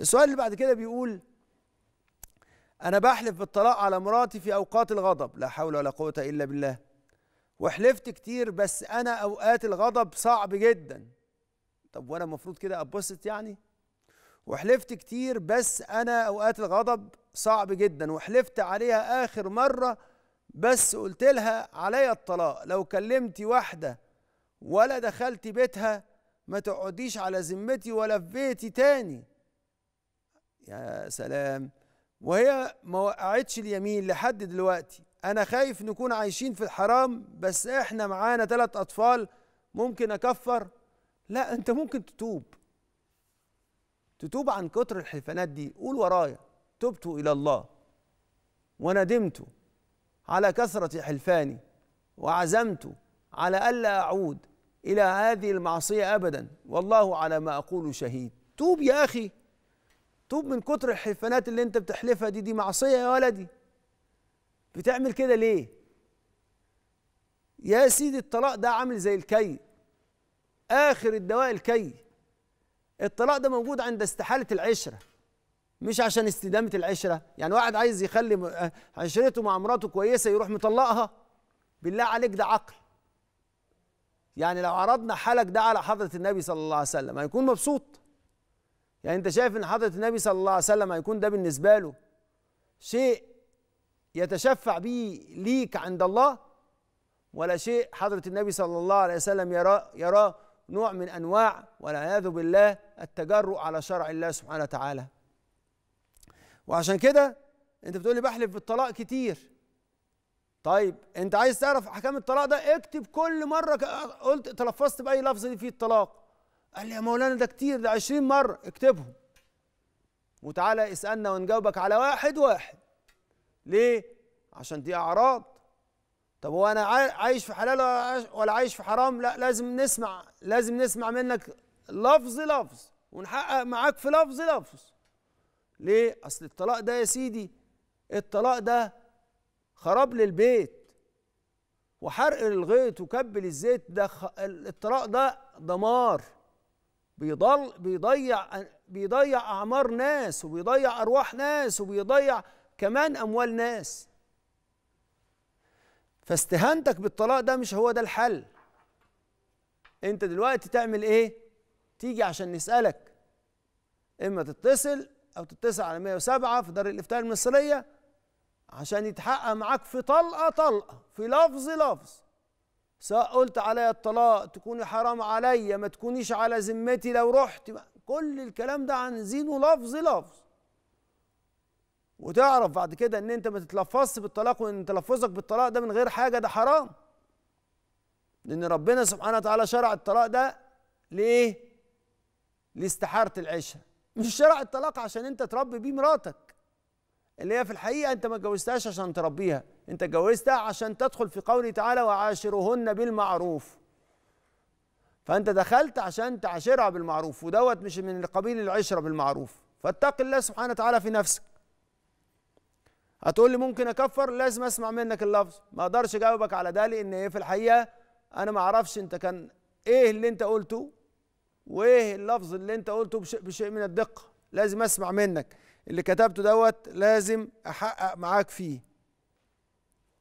السؤال اللي بعد كده بيقول أنا بحلف بالطلاق على مراتي في أوقات الغضب لا حول ولا قوة إلا بالله وحلفت كتير بس أنا أوقات الغضب صعب جدا طب وأنا المفروض كده أبسط يعني وحلفت كتير بس أنا أوقات الغضب صعب جدا وحلفت عليها آخر مرة بس قلت لها عليا الطلاق لو كلمتي واحدة ولا دخلتي بيتها ما تقعديش على ذمتي ولا في بيتي تاني يا سلام وهي ما وقعتش اليمين لحد دلوقتي انا خايف نكون عايشين في الحرام بس احنا معانا ثلاث اطفال ممكن اكفر لا انت ممكن تتوب تتوب عن كتر الحلفانات دي قول ورايا تبت الى الله وندمت على كثرة حلفاني وعزمت على ألا أعود إلى هذه المعصية أبدا والله على ما أقول شهيد توب يا أخي طوب من كتر الحلفانات اللي انت بتحلفها دي دي معصيه يا ولدي بتعمل كده ليه يا سيدي الطلاق ده عامل زي الكي اخر الدواء الكي الطلاق ده موجود عند استحاله العشره مش عشان استدامه العشره يعني واحد عايز يخلي آه، عشرته مع مراته كويسه يروح مطلقها بالله عليك ده عقل يعني لو عرضنا حالك ده على حضره النبي صلى الله عليه وسلم هيكون مبسوط يعني انت شايف ان حضره النبي صلى الله عليه وسلم هيكون ده بالنسبه له شيء يتشفع به ليك عند الله ولا شيء حضره النبي صلى الله عليه وسلم يراه يراه نوع من انواع والعياذ بالله التجرؤ على شرع الله سبحانه وتعالى وعشان كده انت بتقول لي بحلف بالطلاق كتير طيب انت عايز تعرف احكام الطلاق ده اكتب كل مره قلت تلفظت باي لفظ فيه الطلاق قال لي يا مولانا ده كتير ده 20 مرة اكتبهم وتعالى اسألنا ونجاوبك على واحد واحد ليه؟ عشان دي أعراض طب هو أنا عايش في حلال ولا عايش في حرام؟ لا لازم نسمع لازم نسمع منك لفظ لفظ ونحقق معاك في لفظ لفظ ليه؟ أصل الطلاق ده يا سيدي الطلاق ده خراب للبيت وحرق الغيط وكبل الزيت ده الطلاق ده دمار بيضل بيضيع بيضيع اعمار ناس وبيضيع ارواح ناس وبيضيع كمان اموال ناس فاستهانتك بالطلاق ده مش هو ده الحل انت دلوقتي تعمل ايه تيجي عشان نسالك اما تتصل او تتصل على 107 في دار الافتاء المصريه عشان يتحقق معاك في طلقه طلقه في لفظ لفظ سواء قلت عليا الطلاق تكوني حرام عليا ما تكونيش على ذمتي لو رحت كل الكلام ده عن زين ولفظ لفظ وتعرف بعد كده ان انت ما تتلفظش بالطلاق وان تلفظك بالطلاق ده من غير حاجه ده حرام لان ربنا سبحانه وتعالى شرع الطلاق ده ليه لاستحاره العشره مش شرع الطلاق عشان انت تربي بيه مراتك اللي هي في الحقيقه انت ما اتجوزتهاش عشان تربيها انت اتجوزتها عشان تدخل في قوله تعالى وعاشرهن بالمعروف فانت دخلت عشان تعاشرها بالمعروف ودوت مش من قبيل العشره بالمعروف فاتق الله سبحانه وتعالى في نفسك هتقول لي ممكن اكفر لازم اسمع منك اللفظ ما اقدرش اجاوبك على ده لان ايه في الحقيقه انا ما اعرفش انت كان ايه اللي انت قلته وايه اللفظ اللي انت قلته بشيء, بشيء من الدقه لازم اسمع منك اللي كتبته دوت لازم احقق معاك فيه